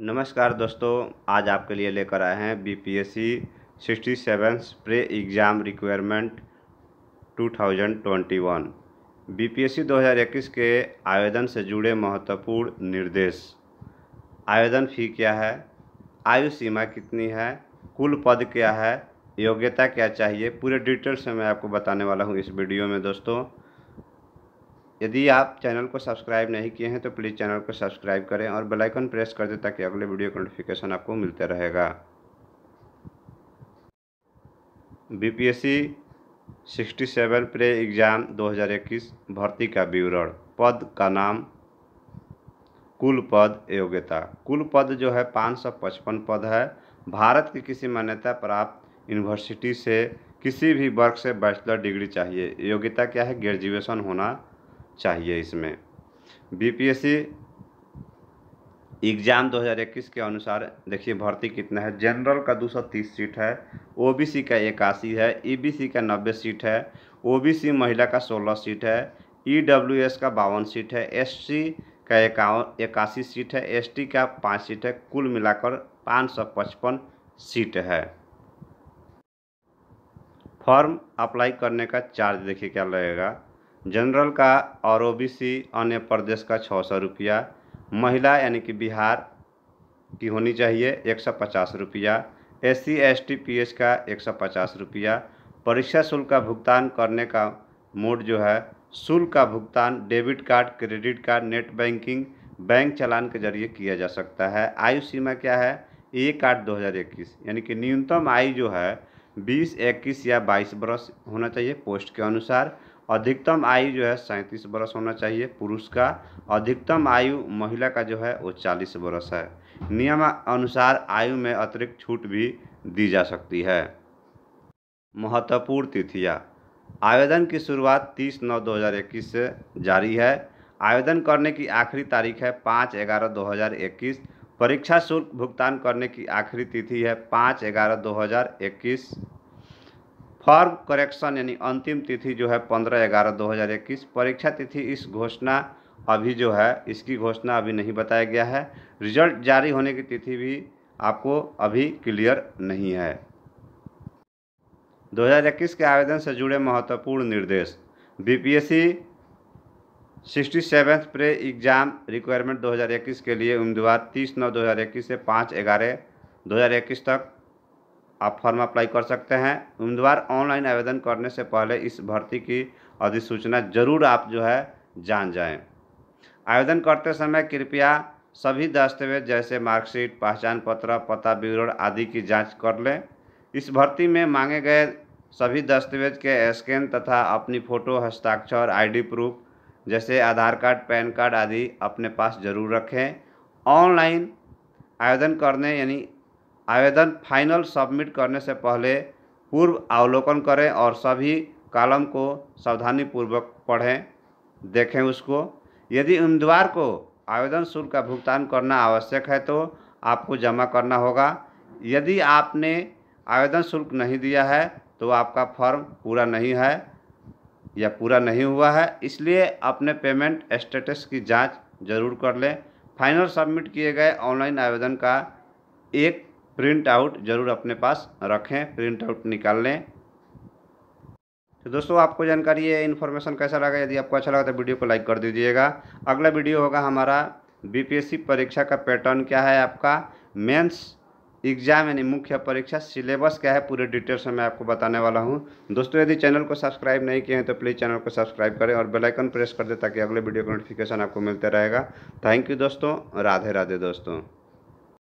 नमस्कार दोस्तों आज आपके लिए लेकर आए हैं B P S C sixty seven pre exam requirement 2021 BPSC 2021 के आवेदन से जुड़े महत्वपूर्ण निर्देश आवेदन फ़ी क्या है आयु सीमा कितनी है कुल पद क्या है योग्यता क्या चाहिए पूरे डिटेल से मैं आपको बताने वाला हूँ इस वीडियो में दोस्तों यदि आप चैनल को सब्सक्राइब नहीं किए हैं तो प्लीज़ चैनल को सब्सक्राइब करें और बेल आइकन प्रेस कर दें ताकि अगले वीडियो का नोटिफिकेशन आपको मिलता रहेगा बीपीएससी 67 प्रे एग्ज़ाम 2021 भर्ती का विवरण पद का नाम कुल पद योग्यता कुल पद जो है 555 पद है भारत की किसी मान्यता प्राप्त यूनिवर्सिटी से किसी भी वर्ग से बैचलर डिग्री चाहिए योग्यता क्या है ग्रेजुएशन होना चाहिए इसमें बीपीएससी एग्ज़ाम 2021 के अनुसार देखिए भर्ती कितना है जनरल का 230 सीट है ओबीसी का इक्यासी है ईबीसी e का 90 सीट है ओबीसी महिला का 16 सीट है ईडब्ल्यूएस e का बावन सीट है एससी का इक्यावन इक्यासी सीट है एसटी का पाँच सीट है कुल मिलाकर पाँच सौ पचपन सीट है फॉर्म अप्लाई करने का चार्ज देखिए क्या लगेगा जनरल का और ओबीसी अन्य प्रदेश का छः सौ रुपया महिला यानी कि बिहार की होनी चाहिए एक सौ पचास रुपया S C S T P H का एक सौ पचास रुपया परीक्षा शुल्क का भुगतान करने का मोड जो है शुल्क का भुगतान debit card credit card net banking bank challan के जरिए किया जा सकता है आयु सीमा क्या है एक आठ दो हज़ार इक्कीस यानी कि न्यूनतम आयु जो है बीस इक्कीस या बाईस बरस होना चाहिए पोस्ट के अनुसार अधिकतम आयु जो है सैंतीस वर्ष होना चाहिए पुरुष का अधिकतम आयु महिला का जो है वो चालीस वर्ष है नियम अनुसार आयु में अतिरिक्त छूट भी दी जा सकती है महत्वपूर्ण तिथियाँ आवेदन की शुरुआत 30 नौ 2021 से जारी है आवेदन करने की आखिरी तारीख है पाँच ग्यारह दो हज़ार इक्कीस परीक्षा शुल्क भुगतान करने की आखिरी तिथि है पाँच ग्यारह दो हज़ार इक्कीस फॉर्म करेक्शन यानी अंतिम तिथि जो है पंद्रह ग्यारह दो हज़ार इक्कीस परीक्षा तिथि इस घोषणा अभी जो है इसकी घोषणा अभी नहीं बताया गया है रिजल्ट जारी होने की तिथि भी आपको अभी क्लियर नहीं है 2021 के आवेदन से जुड़े महत्वपूर्ण निर्देश B P S C sixty seventh pre exam requirement 2021 के लिए उम्मीदवार 30 नौ 2021 से 5 ग्यारह 2021 तक आप फॉर्म अप्लाई कर सकते हैं उम्मीदवार ऑनलाइन आवेदन करने से पहले इस भर्ती की अधिसूचना जरूर आप जो है जान जाएं आवेदन करते समय कृपया सभी दस्तावेज जैसे मार्कशीट पहचान पत्र पता विवरण आदि की जांच कर लें इस भर्ती में मांगे गए सभी दस्तावेज के स्कैन तथा अपनी फ़ोटो हस्ताक्षर आईडी प्रूफ जैसे आधार कार्ड पैन कार्ड आदि अपने पास जरूर रखें ऑनलाइन आवेदन करने यानी आवेदन फाइनल सबमिट करने से पहले पूर्व अवलोकन करें और सभी कॉलम को सावधानीपूर्वक पढ़ें देखें उसको यदि उम्मीदवार को आवेदन शुल्क का भुगतान करना आवश्यक है तो आपको जमा करना होगा यदि आपने आवेदन शुल्क नहीं दिया है तो आपका फॉर्म पूरा नहीं है या पूरा नहीं हुआ है इसलिए अपने पेमेंट स्टेटस की जांच जरूर कर लें फाइनल सबमिट किए गए ऑनलाइन आवेदन का एक प्रिंट आउट ज़रूर अपने पास रखें प्रिंट आउट निकाल लें तो दोस्तों आपको जानकारी है इन्फॉर्मेशन कैसा लगा यदि आपको अच्छा लगा तो वीडियो को लाइक कर दीजिएगा अगला वीडियो होगा हमारा बीपीएससी परीक्षा का पैटर्न क्या है आपका मेंस एग्जाम यानी मुख्य परीक्षा सिलेबस क्या है पूरे डिटेल्स में मैं आपको बताने वाला हूँ दोस्तों यदि चैनल को सब्सक्राइब नहीं किए हैं तो प्लीज़ चैनल को सब्सक्राइब करें और बेलाइकन प्रेस कर दें ताकि अगले वीडियो का नोटिफिकेशन आपको मिलते रहेगा थैंक यू दोस्तों राधे राधे दोस्तों